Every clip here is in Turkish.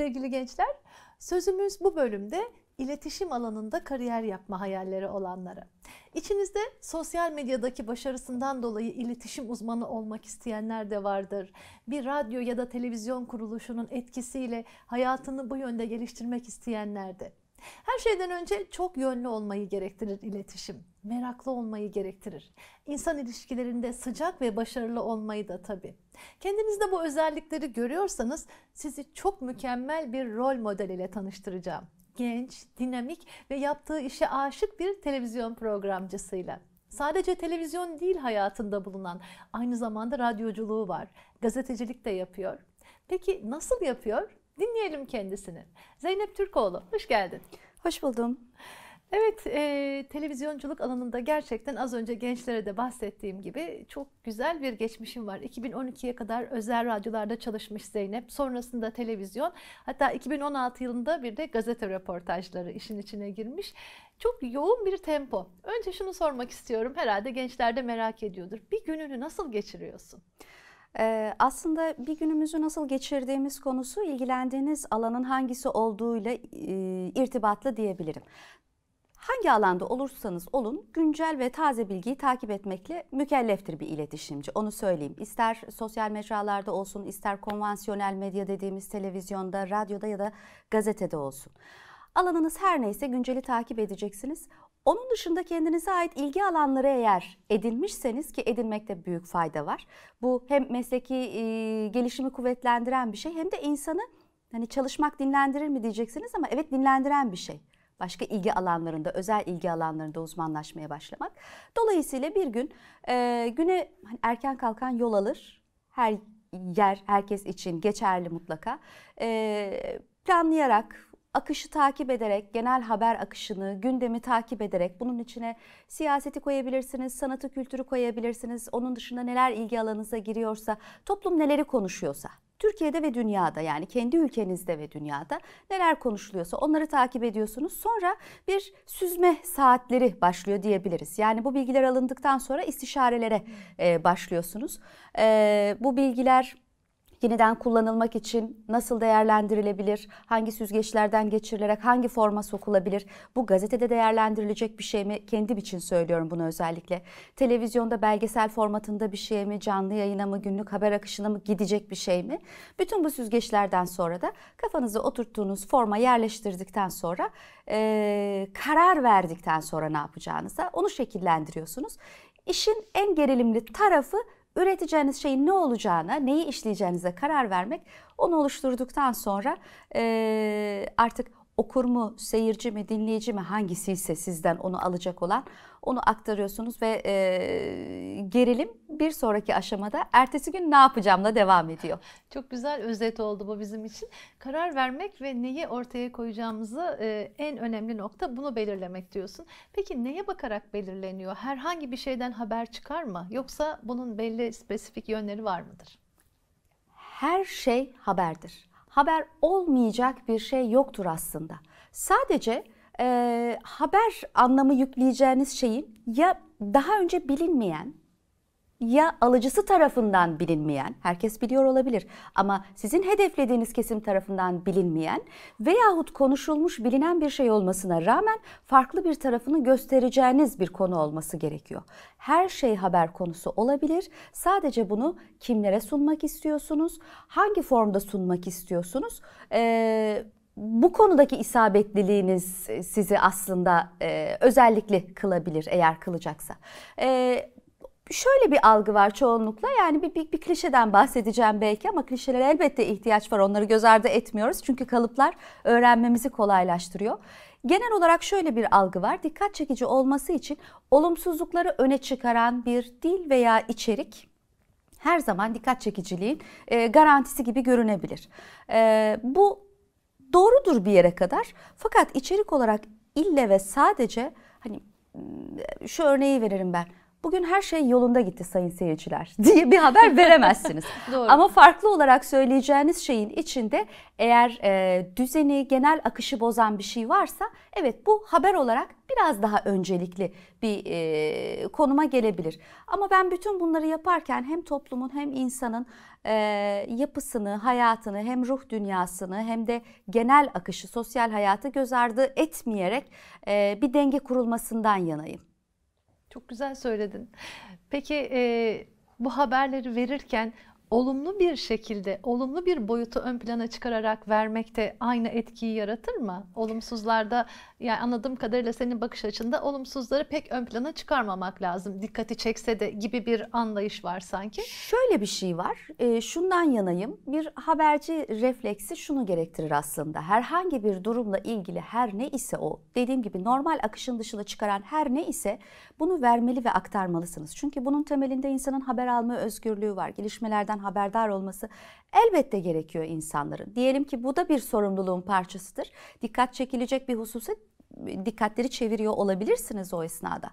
Sevgili gençler, sözümüz bu bölümde iletişim alanında kariyer yapma hayalleri olanlara. İçinizde sosyal medyadaki başarısından dolayı iletişim uzmanı olmak isteyenler de vardır. Bir radyo ya da televizyon kuruluşunun etkisiyle hayatını bu yönde geliştirmek isteyenler de. Her şeyden önce çok yönlü olmayı gerektirir iletişim. Meraklı olmayı gerektirir. İnsan ilişkilerinde sıcak ve başarılı olmayı da tabii. Kendinizde bu özellikleri görüyorsanız sizi çok mükemmel bir rol model ile tanıştıracağım. Genç, dinamik ve yaptığı işe aşık bir televizyon programcısıyla. Sadece televizyon değil hayatında bulunan, aynı zamanda radyoculuğu var. Gazetecilik de yapıyor. Peki nasıl yapıyor? Dinleyelim kendisini. Zeynep Türkoğlu, hoş geldin. Hoş buldum. Evet, e, televizyonculuk alanında gerçekten az önce gençlere de bahsettiğim gibi çok güzel bir geçmişim var. 2012'ye kadar özel radyolarda çalışmış Zeynep, sonrasında televizyon, hatta 2016 yılında bir de gazete röportajları işin içine girmiş. Çok yoğun bir tempo. Önce şunu sormak istiyorum, herhalde gençler de merak ediyordur. Bir gününü nasıl geçiriyorsun? Ee, aslında bir günümüzü nasıl geçirdiğimiz konusu ilgilendiğiniz alanın hangisi olduğuyla e, irtibatlı diyebilirim. Hangi alanda olursanız olun güncel ve taze bilgiyi takip etmekle mükelleftir bir iletişimci. Onu söyleyeyim. İster sosyal mecralarda olsun, ister konvansiyonel medya dediğimiz televizyonda, radyoda ya da gazetede olsun. Alanınız her neyse günceli takip edeceksiniz. Onun dışında kendinize ait ilgi alanları eğer edinmişseniz ki edinmekte büyük fayda var. Bu hem mesleki e, gelişimi kuvvetlendiren bir şey hem de insanı hani çalışmak dinlendirir mi diyeceksiniz ama evet dinlendiren bir şey. Başka ilgi alanlarında, özel ilgi alanlarında uzmanlaşmaya başlamak. Dolayısıyla bir gün e, güne hani erken kalkan yol alır. Her yer herkes için geçerli mutlaka. E, planlayarak akışı takip ederek, genel haber akışını, gündemi takip ederek bunun içine siyaseti koyabilirsiniz, sanatı, kültürü koyabilirsiniz. Onun dışında neler ilgi alanınıza giriyorsa, toplum neleri konuşuyorsa. Türkiye'de ve dünyada yani kendi ülkenizde ve dünyada neler konuşuluyorsa onları takip ediyorsunuz. Sonra bir süzme saatleri başlıyor diyebiliriz. Yani bu bilgiler alındıktan sonra istişarelere e, başlıyorsunuz. E, bu bilgiler yeniden kullanılmak için nasıl değerlendirilebilir? Hangi süzgeçlerden geçirilerek hangi forma sokulabilir? Bu gazetede değerlendirilecek bir şey mi? Kendim için söylüyorum bunu özellikle. Televizyonda belgesel formatında bir şey mi? Canlı yayına mı? Günlük haber akışına mı? Gidecek bir şey mi? Bütün bu süzgeçlerden sonra da kafanızı oturttuğunuz forma yerleştirdikten sonra e, karar verdikten sonra ne yapacağınıza onu şekillendiriyorsunuz. İşin en gerilimli tarafı üreteceğiniz şeyin ne olacağına, neyi işleyeceğinize karar vermek, onu oluşturduktan sonra e, artık okur mu, seyirci mi, dinleyici mi hangisi ise sizden onu alacak olan onu aktarıyorsunuz ve e, gerilim bir sonraki aşamada ertesi gün ne yapacağımla devam ediyor. Çok güzel özet oldu bu bizim için. Karar vermek ve neyi ortaya koyacağımızı e, en önemli nokta bunu belirlemek diyorsun. Peki neye bakarak belirleniyor? Herhangi bir şeyden haber çıkar mı? Yoksa bunun belli spesifik yönleri var mıdır? Her şey haberdir. Haber olmayacak bir şey yoktur aslında. Sadece e, haber anlamı yükleyeceğiniz şeyin ya daha önce bilinmeyen ya alıcısı tarafından bilinmeyen, herkes biliyor olabilir ama sizin hedeflediğiniz kesim tarafından bilinmeyen veyahut konuşulmuş bilinen bir şey olmasına rağmen farklı bir tarafını göstereceğiniz bir konu olması gerekiyor. Her şey haber konusu olabilir. Sadece bunu kimlere sunmak istiyorsunuz, hangi formda sunmak istiyorsunuz, ee, bu konudaki isabetliliğiniz e, sizi aslında e, özellikli kılabilir eğer kılacaksa. E, şöyle bir algı var çoğunlukla yani bir, bir, bir klişeden bahsedeceğim belki ama klişelere elbette ihtiyaç var onları göz ardı etmiyoruz çünkü kalıplar öğrenmemizi kolaylaştırıyor. Genel olarak şöyle bir algı var dikkat çekici olması için olumsuzlukları öne çıkaran bir dil veya içerik her zaman dikkat çekiciliğin e, garantisi gibi görünebilir. E, bu doğrudur bir yere kadar. Fakat içerik olarak ille ve sadece hani şu örneği veririm ben bugün her şey yolunda gitti sayın seyirciler diye bir haber veremezsiniz. Doğru. Ama farklı olarak söyleyeceğiniz şeyin içinde eğer e, düzeni, genel akışı bozan bir şey varsa evet bu haber olarak biraz daha öncelikli bir e, konuma gelebilir. Ama ben bütün bunları yaparken hem toplumun hem insanın e, yapısını, hayatını hem ruh dünyasını hem de genel akışı, sosyal hayatı göz ardı etmeyerek e, bir denge kurulmasından yanayım. Çok güzel söyledin. Peki e, bu haberleri verirken olumlu bir şekilde, olumlu bir boyutu ön plana çıkararak vermek de aynı etkiyi yaratır mı? Olumsuzlarda yani anladığım kadarıyla senin bakış açında olumsuzları pek ön plana çıkarmamak lazım. Dikkati çekse de gibi bir anlayış var sanki. Şöyle bir şey var. E, şundan yanayım. Bir haberci refleksi şunu gerektirir aslında. Herhangi bir durumla ilgili her ne ise o, dediğim gibi normal akışın dışına çıkaran her ne ise bunu vermeli ve aktarmalısınız. Çünkü bunun temelinde insanın haber alma özgürlüğü var. Gelişmelerden haberdar olması elbette gerekiyor insanların. Diyelim ki bu da bir sorumluluğun parçasıdır. Dikkat çekilecek bir hususa dikkatleri çeviriyor olabilirsiniz o esnada.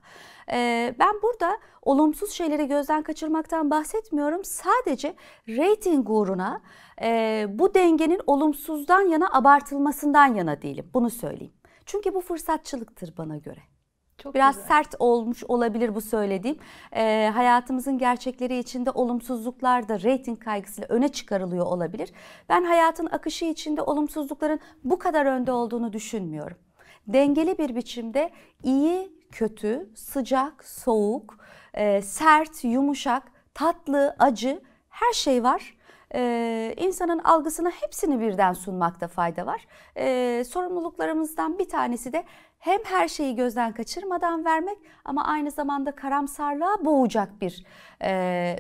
Ee, ben burada olumsuz şeyleri gözden kaçırmaktan bahsetmiyorum. Sadece reyting uğruna e, bu dengenin olumsuzdan yana abartılmasından yana değilim. Bunu söyleyeyim. Çünkü bu fırsatçılıktır bana göre. Çok Biraz güzel. sert olmuş olabilir bu söylediğim. Ee, hayatımızın gerçekleri içinde olumsuzluklar da reyting kaygısıyla öne çıkarılıyor olabilir. Ben hayatın akışı içinde olumsuzlukların bu kadar önde olduğunu düşünmüyorum. Dengeli bir biçimde iyi, kötü, sıcak, soğuk, e, sert, yumuşak, tatlı, acı her şey var e, insanın algısına hepsini birden sunmakta fayda var. E, sorumluluklarımızdan bir tanesi de hem her şeyi gözden kaçırmadan vermek ama aynı zamanda karamsarlığa boğacak bir e,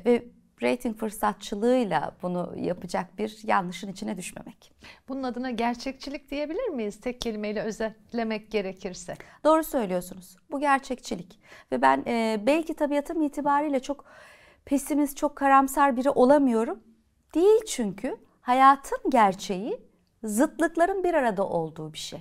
ve rating fırsatçılığıyla bunu yapacak bir yanlışın içine düşmemek. Bunun adına gerçekçilik diyebilir miyiz tek kelimeyle özetlemek gerekirse? Doğru söylüyorsunuz. Bu gerçekçilik ve ben e, belki tabiatım itibariyle çok pesimiz çok karamsar biri olamıyorum Değil çünkü hayatın gerçeği zıtlıkların bir arada olduğu bir şey.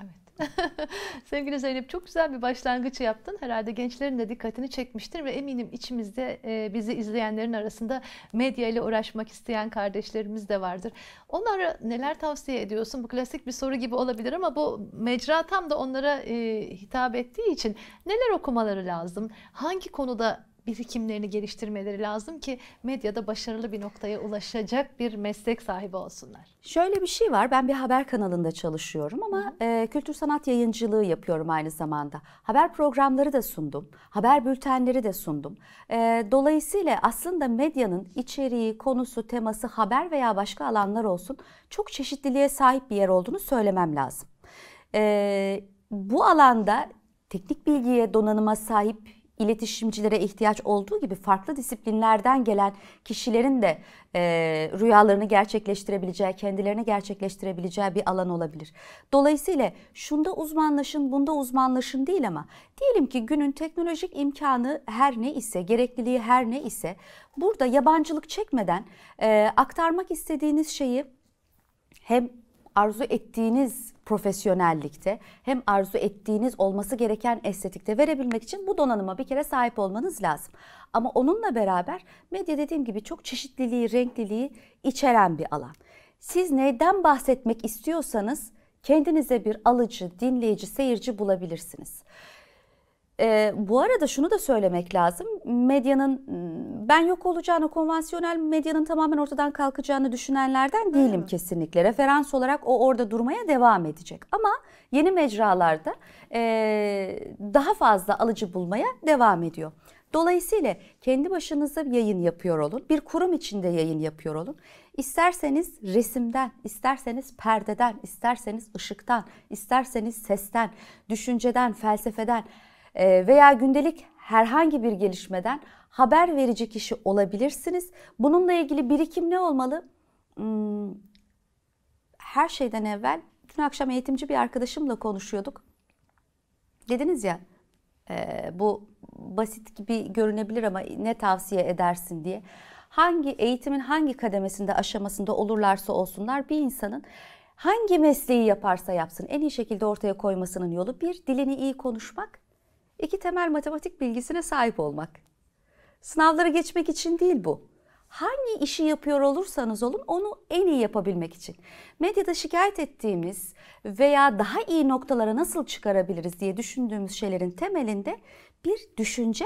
Evet. Sevgili Zeynep çok güzel bir başlangıç yaptın. Herhalde gençlerin de dikkatini çekmiştir ve eminim içimizde e, bizi izleyenlerin arasında medya ile uğraşmak isteyen kardeşlerimiz de vardır. Onlara neler tavsiye ediyorsun? Bu klasik bir soru gibi olabilir ama bu mecra tam da onlara e, hitap ettiği için neler okumaları lazım? Hangi konuda birikimlerini geliştirmeleri lazım ki medyada başarılı bir noktaya ulaşacak bir meslek sahibi olsunlar. Şöyle bir şey var. Ben bir haber kanalında çalışıyorum ama hı hı. E, kültür sanat yayıncılığı yapıyorum aynı zamanda. Haber programları da sundum. Haber bültenleri de sundum. E, dolayısıyla aslında medyanın içeriği, konusu, teması, haber veya başka alanlar olsun çok çeşitliliğe sahip bir yer olduğunu söylemem lazım. E, bu alanda teknik bilgiye, donanıma sahip iletişimcilere ihtiyaç olduğu gibi farklı disiplinlerden gelen kişilerin de e, rüyalarını gerçekleştirebileceği, kendilerini gerçekleştirebileceği bir alan olabilir. Dolayısıyla şunda uzmanlaşın, bunda uzmanlaşın değil ama diyelim ki günün teknolojik imkanı her ne ise, gerekliliği her ne ise burada yabancılık çekmeden e, aktarmak istediğiniz şeyi hem arzu ettiğiniz profesyonellikte hem arzu ettiğiniz olması gereken estetikte verebilmek için bu donanıma bir kere sahip olmanız lazım. Ama onunla beraber medya dediğim gibi çok çeşitliliği, renkliliği içeren bir alan. Siz neyden bahsetmek istiyorsanız kendinize bir alıcı, dinleyici, seyirci bulabilirsiniz. E, bu arada şunu da söylemek lazım. Medyanın ıı, ben yok olacağını, konvansiyonel medyanın tamamen ortadan kalkacağını düşünenlerden değilim Hı. kesinlikle. Referans olarak o orada durmaya devam edecek. Ama yeni mecralarda e, daha fazla alıcı bulmaya devam ediyor. Dolayısıyla kendi başınıza yayın yapıyor olun. Bir kurum içinde yayın yapıyor olun. İsterseniz resimden, isterseniz perdeden, isterseniz ışıktan, isterseniz sesten, düşünceden, felsefeden ee, veya gündelik herhangi bir gelişmeden haber verici kişi olabilirsiniz. Bununla ilgili birikim ne olmalı? Hmm, her şeyden evvel dün akşam eğitimci bir arkadaşımla konuşuyorduk. Dediniz ya e, bu basit gibi görünebilir ama ne tavsiye edersin diye. Hangi eğitimin hangi kademesinde aşamasında olurlarsa olsunlar bir insanın hangi mesleği yaparsa yapsın en iyi şekilde ortaya koymasının yolu bir dilini iyi konuşmak iki temel matematik bilgisine sahip olmak. Sınavları geçmek için değil bu. Hangi işi yapıyor olursanız olun onu en iyi yapabilmek için. Medyada şikayet ettiğimiz veya daha iyi noktalara nasıl çıkarabiliriz diye düşündüğümüz şeylerin temelinde bir düşünce,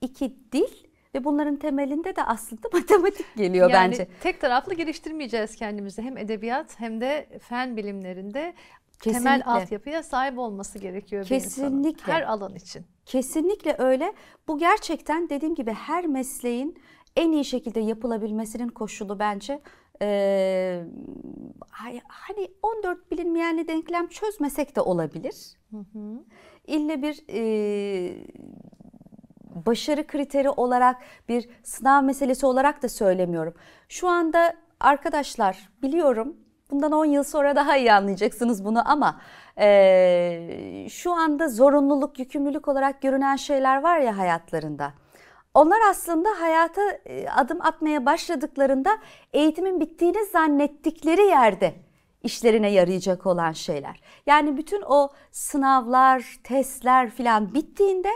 iki dil ve bunların temelinde de aslında matematik geliyor yani bence. Tek taraflı geliştirmeyeceğiz kendimizi. Hem edebiyat hem de fen bilimlerinde Kesinlikle. temel altyapıya sahip olması gerekiyor Kesinlikle. bir insanın. Her alan için. Kesinlikle öyle. Bu gerçekten dediğim gibi her mesleğin en iyi şekilde yapılabilmesinin koşulu bence. Ee, hani 14 bilinmeyenli denklem çözmesek de olabilir. Hı hı. İlle bir e, başarı kriteri olarak bir sınav meselesi olarak da söylemiyorum. Şu anda arkadaşlar biliyorum bundan 10 yıl sonra daha iyi anlayacaksınız bunu ama e, şu anda zorunluluk, yükümlülük olarak görünen şeyler var ya hayatlarında. Onlar aslında hayata e, adım atmaya başladıklarında eğitimin bittiğini zannettikleri yerde işlerine yarayacak olan şeyler. Yani bütün o sınavlar, testler filan bittiğinde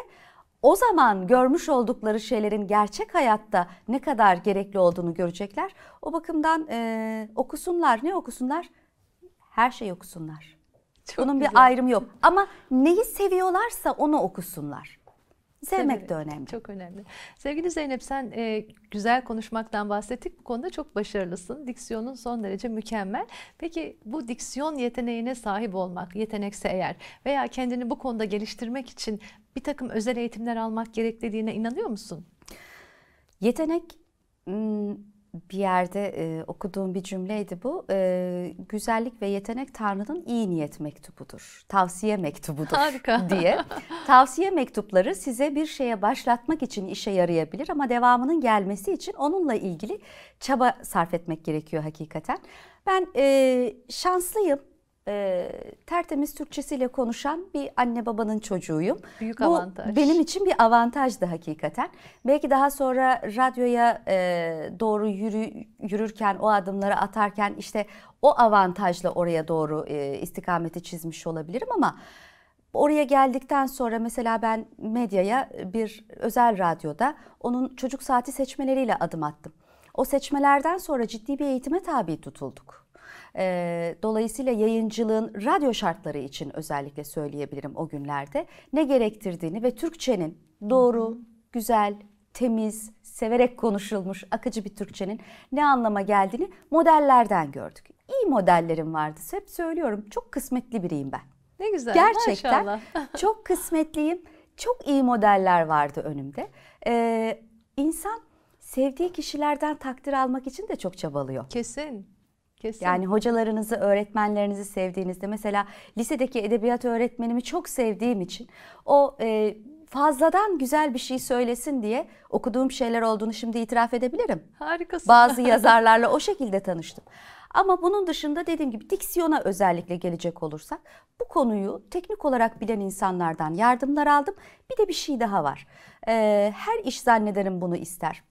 o zaman görmüş oldukları şeylerin gerçek hayatta ne kadar gerekli olduğunu görecekler. O bakımdan e, okusunlar. Ne okusunlar? Her şey okusunlar. Çok Bunun güzel. bir ayrımı yok. Ama neyi seviyorlarsa onu okusunlar. Sevmek de önemli. Çok önemli. Sevgili Zeynep sen e, güzel konuşmaktan bahsettik. Bu konuda çok başarılısın. Diksiyonun son derece mükemmel. Peki bu diksiyon yeteneğine sahip olmak, yetenekse eğer veya kendini bu konuda geliştirmek için bir takım özel eğitimler almak gerekliliğine inanıyor musun? Yetenek bir yerde e, okuduğum bir cümleydi bu. E, güzellik ve yetenek Tanrı'nın iyi niyet mektubudur. Tavsiye mektubudur Harika. diye. Tavsiye mektupları size bir şeye başlatmak için işe yarayabilir ama devamının gelmesi için onunla ilgili çaba sarf etmek gerekiyor hakikaten. Ben e, şanslıyım e, tertemiz Türkçesiyle konuşan bir anne babanın çocuğuyum. Büyük Bu avantaj. benim için bir avantajdı hakikaten. Belki daha sonra radyoya e, doğru yürü, yürürken, o adımları atarken işte o avantajla oraya doğru e, istikameti çizmiş olabilirim ama... Oraya geldikten sonra mesela ben medyaya bir özel radyoda onun çocuk saati seçmeleriyle adım attım. O seçmelerden sonra ciddi bir eğitime tabi tutulduk. Ee, dolayısıyla yayıncılığın radyo şartları için özellikle söyleyebilirim o günlerde ne gerektirdiğini ve Türkçenin doğru, güzel, temiz, severek konuşulmuş akıcı bir Türkçenin ne anlama geldiğini modellerden gördük. İyi modellerim vardı. Hep söylüyorum çok kısmetli biriyim ben. Ne güzel. Gerçekten maşallah. çok kısmetliyim. Çok iyi modeller vardı önümde. Ee, insan sevdiği kişilerden takdir almak için de çok çabalıyor. Kesin. Kesin. Yani hocalarınızı, öğretmenlerinizi sevdiğinizde mesela lisedeki edebiyat öğretmenimi çok sevdiğim için o e, fazladan güzel bir şey söylesin diye okuduğum şeyler olduğunu şimdi itiraf edebilirim. Harikasın. Bazı yazarlarla o şekilde tanıştım. Ama bunun dışında dediğim gibi diksiyona özellikle gelecek olursak bu konuyu teknik olarak bilen insanlardan yardımlar aldım. Bir de bir şey daha var. Ee, her iş zannederim bunu ister.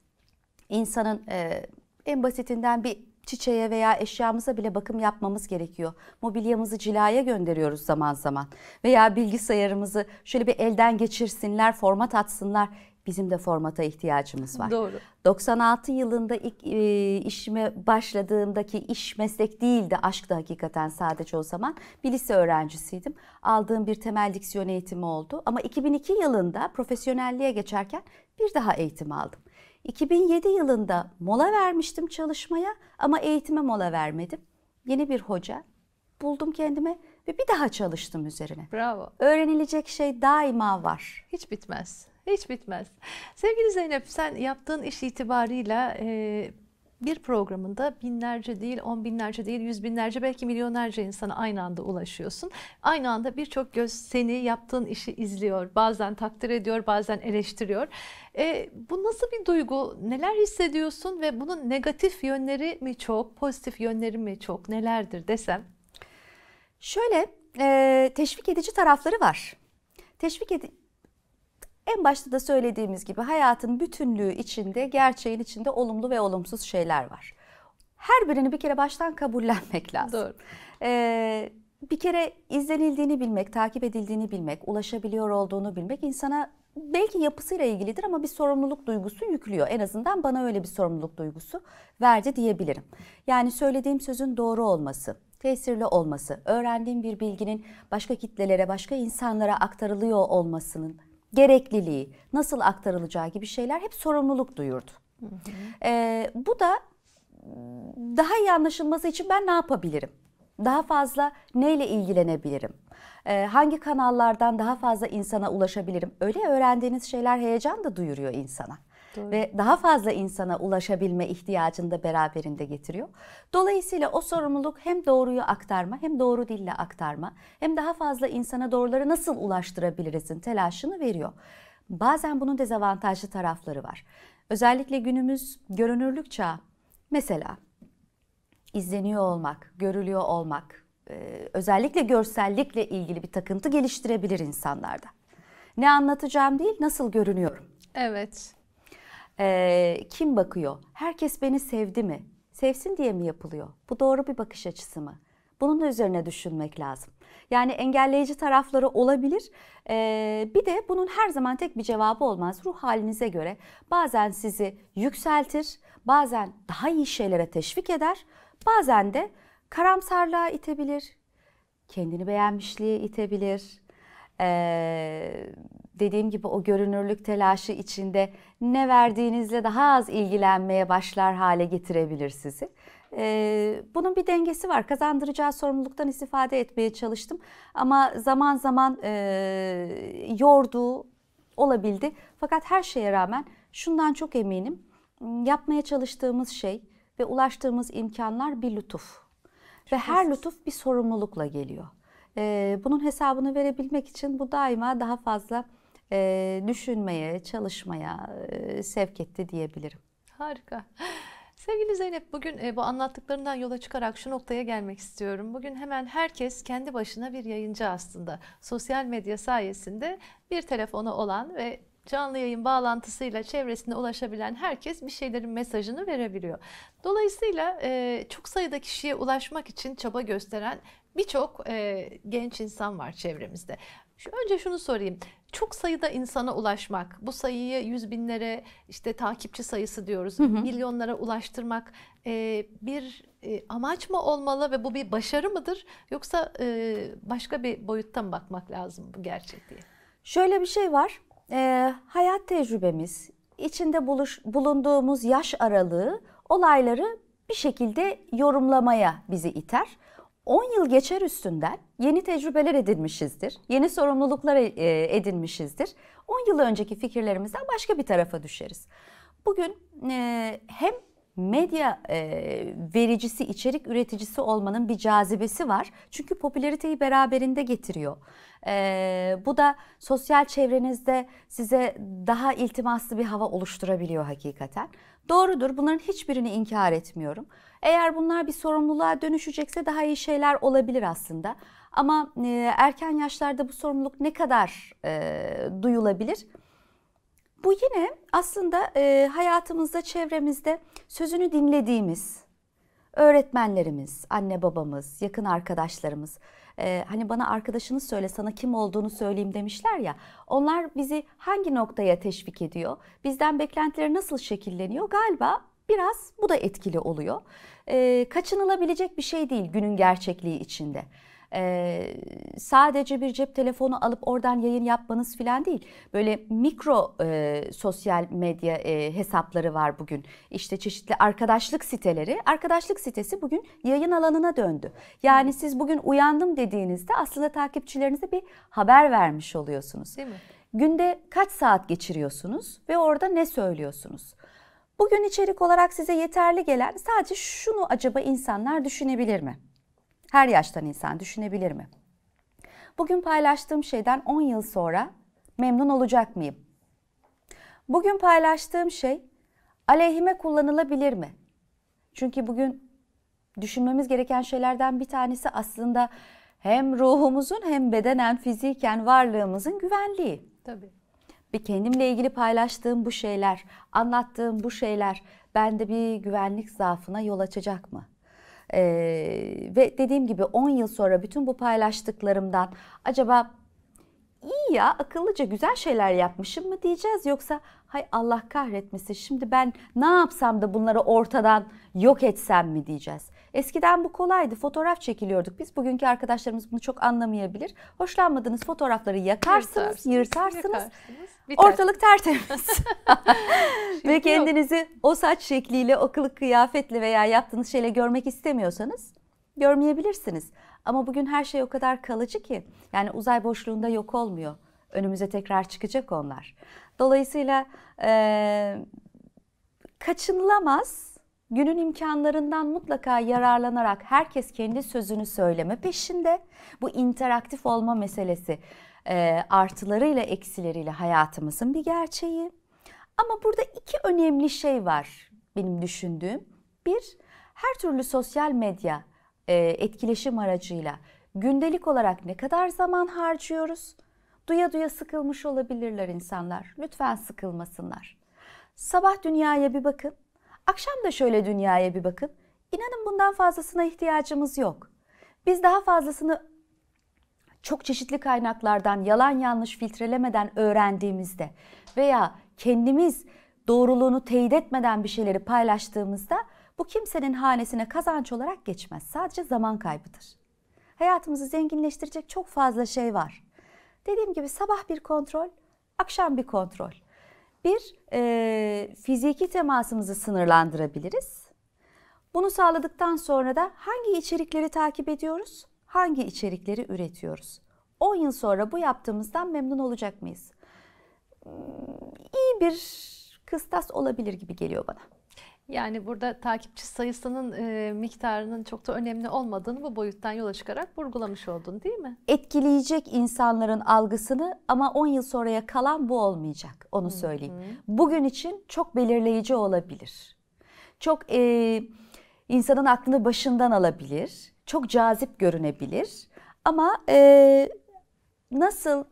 İnsanın e, en basitinden bir çiçeğe veya eşyamıza bile bakım yapmamız gerekiyor. Mobilyamızı cilaya gönderiyoruz zaman zaman veya bilgisayarımızı şöyle bir elden geçirsinler, format atsınlar. Bizim de formata ihtiyacımız var. Doğru. 96 yılında ilk e, işime başladığımdaki iş meslek değildi. aşkta hakikaten sadece o zaman. Bir lise öğrencisiydim. Aldığım bir temel diksiyon eğitimi oldu. Ama 2002 yılında profesyonelliğe geçerken bir daha eğitim aldım. 2007 yılında mola vermiştim çalışmaya ama eğitime mola vermedim. Yeni bir hoca buldum kendime ve bir daha çalıştım üzerine. Bravo. Öğrenilecek şey daima var. Hiç bitmez. Hiç bitmez. Sevgili Zeynep sen yaptığın iş itibarıyla e, bir programında binlerce değil, on binlerce değil, yüz binlerce belki milyonlarca insana aynı anda ulaşıyorsun. Aynı anda birçok göz seni yaptığın işi izliyor. Bazen takdir ediyor, bazen eleştiriyor. E, bu nasıl bir duygu? Neler hissediyorsun ve bunun negatif yönleri mi çok, pozitif yönleri mi çok, nelerdir desem? Şöyle, e, teşvik edici tarafları var. Teşvik ed en başta da söylediğimiz gibi hayatın bütünlüğü içinde, gerçeğin içinde olumlu ve olumsuz şeyler var. Her birini bir kere baştan kabullenmek lazım. Doğru. Ee, bir kere izlenildiğini bilmek, takip edildiğini bilmek, ulaşabiliyor olduğunu bilmek insana belki yapısıyla ilgilidir ama bir sorumluluk duygusu yüklüyor. En azından bana öyle bir sorumluluk duygusu verdi diyebilirim. Yani söylediğim sözün doğru olması, tesirli olması, öğrendiğim bir bilginin başka kitlelere, başka insanlara aktarılıyor olmasının gerekliliği, nasıl aktarılacağı gibi şeyler hep sorumluluk duyurdu. Hı hı. Ee, bu da daha iyi anlaşılması için ben ne yapabilirim? Daha fazla neyle ilgilenebilirim? Ee, hangi kanallardan daha fazla insana ulaşabilirim? Öyle öğrendiğiniz şeyler heyecan da duyuruyor insana. Doğru. ve daha fazla insana ulaşabilme ihtiyacını da beraberinde getiriyor. Dolayısıyla o sorumluluk hem doğruyu aktarma hem doğru dille aktarma hem daha fazla insana doğruları nasıl ulaştırabilirizin telaşını veriyor. Bazen bunun dezavantajlı tarafları var. Özellikle günümüz görünürlük çağı. Mesela izleniyor olmak, görülüyor olmak, e, özellikle görsellikle ilgili bir takıntı geliştirebilir insanlarda. Ne anlatacağım değil, nasıl görünüyorum. Evet. Ee, kim bakıyor? Herkes beni sevdi mi? Sevsin diye mi yapılıyor? Bu doğru bir bakış açısı mı? Bunun üzerine düşünmek lazım. Yani engelleyici tarafları olabilir. Ee, bir de bunun her zaman tek bir cevabı olmaz. Ruh halinize göre bazen sizi yükseltir, bazen daha iyi şeylere teşvik eder, bazen de karamsarlığa itebilir, kendini beğenmişliğe itebilir. Ee, dediğim gibi o görünürlük telaşı içinde ne verdiğinizle daha az ilgilenmeye başlar hale getirebilir sizi. Ee, bunun bir dengesi var. Kazandıracağı sorumluluktan istifade etmeye çalıştım. Ama zaman zaman e, yorduğu olabildi. Fakat her şeye rağmen şundan çok eminim. Yapmaya çalıştığımız şey ve ulaştığımız imkanlar bir lütuf. Ve her lütuf bir sorumlulukla geliyor. Ee, bunun hesabını verebilmek için bu daima daha fazla e, düşünmeye, çalışmaya e, sevk etti diyebilirim. Harika. Sevgili Zeynep bugün e, bu anlattıklarından yola çıkarak şu noktaya gelmek istiyorum. Bugün hemen herkes kendi başına bir yayıncı aslında. Sosyal medya sayesinde bir telefonu olan ve canlı yayın bağlantısıyla çevresine ulaşabilen herkes bir şeylerin mesajını verebiliyor. Dolayısıyla e, çok sayıda kişiye ulaşmak için çaba gösteren birçok e, genç insan var çevremizde. Şu, önce şunu sorayım. Çok sayıda insana ulaşmak, bu sayıyı yüz binlere işte takipçi sayısı diyoruz, hı hı. milyonlara ulaştırmak e, bir e, amaç mı olmalı ve bu bir başarı mıdır? Yoksa e, başka bir boyuttan bakmak lazım bu gerçek Şöyle bir şey var, e, hayat tecrübemiz, içinde buluş, bulunduğumuz yaş aralığı olayları bir şekilde yorumlamaya bizi iter. 10 yıl geçer üstünden yeni tecrübeler edinmişizdir. Yeni sorumluluklar e, edinmişizdir. 10 yıl önceki fikirlerimizden başka bir tarafa düşeriz. Bugün e, hem medya e, vericisi, içerik üreticisi olmanın bir cazibesi var. Çünkü popülariteyi beraberinde getiriyor. Bu da sosyal çevrenizde size daha iltimaslı bir hava oluşturabiliyor hakikaten. Doğrudur bunların hiçbirini inkar etmiyorum. Eğer bunlar bir sorumluluğa dönüşecekse daha iyi şeyler olabilir aslında. Ama e, erken yaşlarda bu sorumluluk ne kadar e, duyulabilir? Bu yine aslında e, hayatımızda, çevremizde sözünü dinlediğimiz öğretmenlerimiz, anne babamız, yakın arkadaşlarımız. E, hani bana arkadaşını söyle, sana kim olduğunu söyleyeyim demişler ya. Onlar bizi hangi noktaya teşvik ediyor? Bizden beklentileri nasıl şekilleniyor? Galiba Biraz bu da etkili oluyor. E, kaçınılabilecek bir şey değil günün gerçekliği içinde. E, sadece bir cep telefonu alıp oradan yayın yapmanız filan değil. Böyle mikro e, sosyal medya e, hesapları var bugün. İşte çeşitli arkadaşlık siteleri. Arkadaşlık sitesi bugün yayın alanına döndü. Yani siz bugün uyandım dediğinizde aslında takipçilerinize bir haber vermiş oluyorsunuz. Değil mi? Günde kaç saat geçiriyorsunuz ve orada ne söylüyorsunuz? Bugün içerik olarak size yeterli gelen sadece şunu acaba insanlar düşünebilir mi? Her yaştan insan düşünebilir mi? Bugün paylaştığım şeyden 10 yıl sonra memnun olacak mıyım? Bugün paylaştığım şey aleyhime kullanılabilir mi? Çünkü bugün düşünmemiz gereken şeylerden bir tanesi aslında hem ruhumuzun hem bedenen fiziken varlığımızın güvenliği. Tabii ve kendimle ilgili paylaştığım bu şeyler, anlattığım bu şeyler bende bir güvenlik zaafına yol açacak mı? Ee, ve dediğim gibi 10 yıl sonra bütün bu paylaştıklarımdan acaba iyi ya akıllıca güzel şeyler yapmışım mı diyeceğiz yoksa hay Allah kahretmesin şimdi ben ne yapsam da bunları ortadan yok etsem mi diyeceğiz. Eskiden bu kolaydı. Fotoğraf çekiliyorduk biz. Bugünkü arkadaşlarımız bunu çok anlamayabilir. Hoşlanmadığınız fotoğrafları yakarsınız, yırtarsınız. yırtarsınız. Ortalık tertemiz. ve kendinizi yok. o saç şekliyle, o kılık kıyafetle veya yaptığınız şeyle görmek istemiyorsanız görmeyebilirsiniz. Ama bugün her şey o kadar kalıcı ki yani uzay boşluğunda yok olmuyor. Önümüze tekrar çıkacak onlar. Dolayısıyla e, kaçınılamaz günün imkanlarından mutlaka yararlanarak herkes kendi sözünü söyleme peşinde. Bu interaktif olma meselesi e, artılarıyla eksileriyle hayatımızın bir gerçeği. Ama burada iki önemli şey var benim düşündüğüm. Bir, her türlü sosyal medya e, etkileşim aracıyla gündelik olarak ne kadar zaman harcıyoruz? Duya duya sıkılmış olabilirler insanlar. Lütfen sıkılmasınlar. Sabah dünyaya bir bakın. Akşam da şöyle dünyaya bir bakın. İnanın bundan fazlasına ihtiyacımız yok. Biz daha fazlasını çok çeşitli kaynaklardan yalan yanlış filtrelemeden öğrendiğimizde veya kendimiz doğruluğunu teyit etmeden bir şeyleri paylaştığımızda bu kimsenin hanesine kazanç olarak geçmez. Sadece zaman kaybıdır. Hayatımızı zenginleştirecek çok fazla şey var. Dediğim gibi sabah bir kontrol, akşam bir kontrol. Bir, e, fiziki temasımızı sınırlandırabiliriz. Bunu sağladıktan sonra da hangi içerikleri takip ediyoruz, hangi içerikleri üretiyoruz? 10 yıl sonra bu yaptığımızdan memnun olacak mıyız? Hmm, iyi bir kıstas olabilir gibi geliyor bana. Yani burada takipçi sayısının e, miktarının çok da önemli olmadığını bu boyuttan yola çıkarak vurgulamış oldun değil mi? Etkileyecek insanların algısını ama 10 yıl sonraya kalan bu olmayacak onu söyleyeyim. Hı hı. Bugün için çok belirleyici olabilir. Çok e, insanın aklını başından alabilir. Çok cazip görünebilir. Ama e, nasıl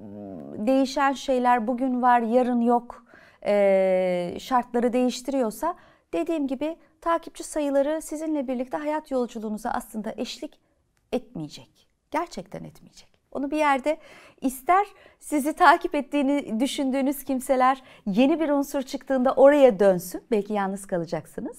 ıı, değişen şeyler bugün var yarın yok e, şartları değiştiriyorsa dediğim gibi takipçi sayıları sizinle birlikte hayat yolculuğunuza aslında eşlik etmeyecek. Gerçekten etmeyecek. Onu bir yerde ister sizi takip ettiğini düşündüğünüz kimseler yeni bir unsur çıktığında oraya dönsün. Belki yalnız kalacaksınız.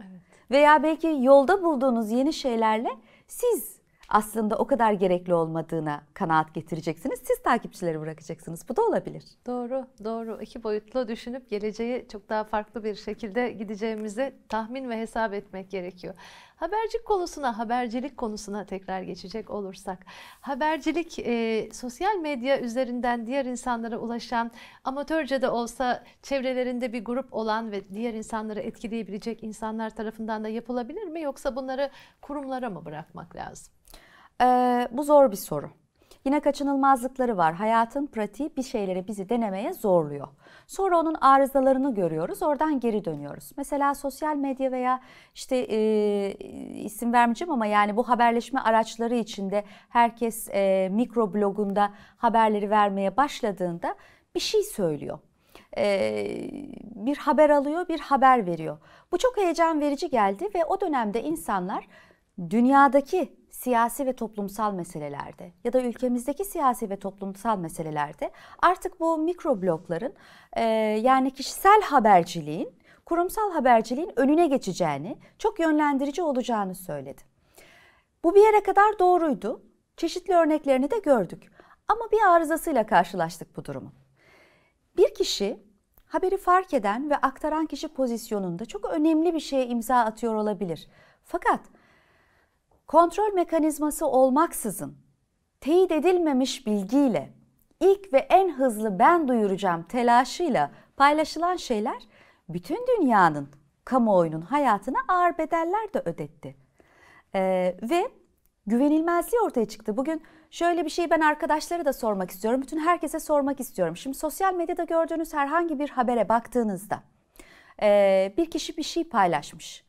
Evet. Veya belki yolda bulduğunuz yeni şeylerle siz aslında o kadar gerekli olmadığına kanaat getireceksiniz. Siz takipçileri bırakacaksınız. Bu da olabilir. Doğru, doğru. İki boyutlu düşünüp geleceği çok daha farklı bir şekilde gideceğimizi tahmin ve hesap etmek gerekiyor. Habercilik konusuna, habercilik konusuna tekrar geçecek olursak. Habercilik e, sosyal medya üzerinden diğer insanlara ulaşan, amatörce de olsa çevrelerinde bir grup olan ve diğer insanları etkileyebilecek insanlar tarafından da yapılabilir mi? Yoksa bunları kurumlara mı bırakmak lazım? Ee, bu zor bir soru. Yine kaçınılmazlıkları var. Hayatın pratiği bir şeyleri bizi denemeye zorluyor. Sonra onun arızalarını görüyoruz, oradan geri dönüyoruz. Mesela sosyal medya veya işte e, isim vermeyeceğim ama yani bu haberleşme araçları içinde herkes e, mikro blogunda haberleri vermeye başladığında bir şey söylüyor. E, bir haber alıyor, bir haber veriyor. Bu çok heyecan verici geldi ve o dönemde insanlar dünyadaki siyasi ve toplumsal meselelerde ya da ülkemizdeki siyasi ve toplumsal meselelerde artık bu mikro blokların e, yani kişisel haberciliğin kurumsal haberciliğin önüne geçeceğini, çok yönlendirici olacağını söyledi. Bu bir yere kadar doğruydu. Çeşitli örneklerini de gördük. Ama bir arızasıyla karşılaştık bu durumu. Bir kişi haberi fark eden ve aktaran kişi pozisyonunda çok önemli bir şeye imza atıyor olabilir. Fakat kontrol mekanizması olmaksızın teyit edilmemiş bilgiyle ilk ve en hızlı ben duyuracağım telaşıyla paylaşılan şeyler bütün dünyanın kamuoyunun hayatına ağır bedeller de ödetti. Ee, ve güvenilmezliği ortaya çıktı. Bugün şöyle bir şeyi ben arkadaşlara da sormak istiyorum. Bütün herkese sormak istiyorum. Şimdi sosyal medyada gördüğünüz herhangi bir habere baktığınızda e, bir kişi bir şey paylaşmış.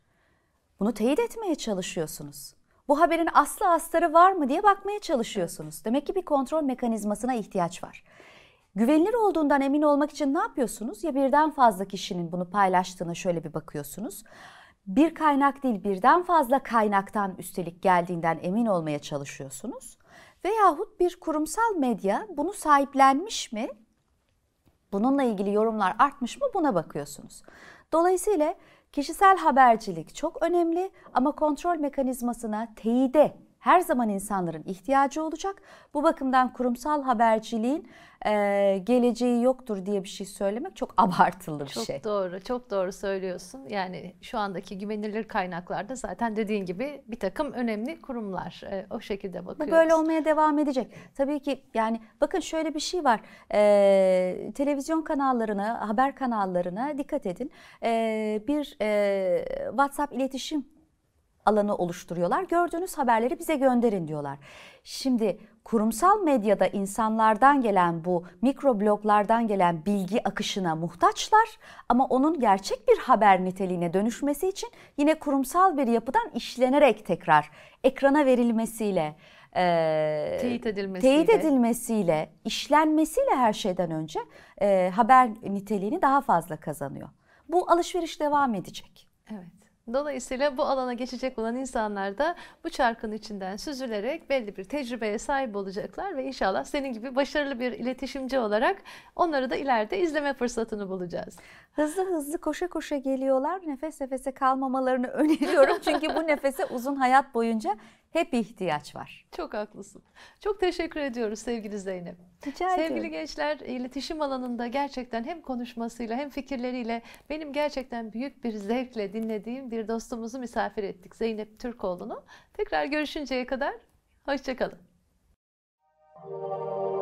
Bunu teyit etmeye çalışıyorsunuz bu haberin aslı astarı var mı diye bakmaya çalışıyorsunuz. Demek ki bir kontrol mekanizmasına ihtiyaç var. Güvenilir olduğundan emin olmak için ne yapıyorsunuz? Ya birden fazla kişinin bunu paylaştığına şöyle bir bakıyorsunuz. Bir kaynak değil birden fazla kaynaktan üstelik geldiğinden emin olmaya çalışıyorsunuz. Veyahut bir kurumsal medya bunu sahiplenmiş mi? Bununla ilgili yorumlar artmış mı buna bakıyorsunuz. Dolayısıyla Kişisel habercilik çok önemli ama kontrol mekanizmasına teyide her zaman insanların ihtiyacı olacak. Bu bakımdan kurumsal haberciliğin e, geleceği yoktur diye bir şey söylemek çok abartılı bir çok şey. Çok doğru, çok doğru söylüyorsun. Yani şu andaki güvenilir kaynaklarda zaten dediğin gibi bir takım önemli kurumlar e, o şekilde bakıyoruz. Bu böyle olmaya devam edecek. Tabii ki yani bakın şöyle bir şey var. E, televizyon kanallarına, haber kanallarına dikkat edin. E, bir e, WhatsApp iletişim alanı oluşturuyorlar. Gördüğünüz haberleri bize gönderin diyorlar. Şimdi kurumsal medyada insanlardan gelen bu mikrobloglardan gelen bilgi akışına muhtaçlar ama onun gerçek bir haber niteliğine dönüşmesi için yine kurumsal bir yapıdan işlenerek tekrar ekrana verilmesiyle e, teyit, edilmesiyle. teyit edilmesiyle, işlenmesiyle her şeyden önce e, haber niteliğini daha fazla kazanıyor. Bu alışveriş devam edecek. Evet. Dolayısıyla bu alana geçecek olan insanlar da bu çarkın içinden süzülerek belli bir tecrübeye sahip olacaklar ve inşallah senin gibi başarılı bir iletişimci olarak onları da ileride izleme fırsatını bulacağız. Hızlı hızlı koşa koşa geliyorlar. Nefes nefese kalmamalarını öneriyorum. Çünkü bu nefese uzun hayat boyunca hep ihtiyaç var. Çok haklısın. Çok teşekkür ediyoruz sevgili Zeynep. Rica ederim. Sevgili gençler iletişim alanında gerçekten hem konuşmasıyla hem fikirleriyle benim gerçekten büyük bir zevkle dinlediğim bir dostumuzu misafir ettik Zeynep Türkoğlu'nu. Tekrar görüşünceye kadar hoşçakalın. Thank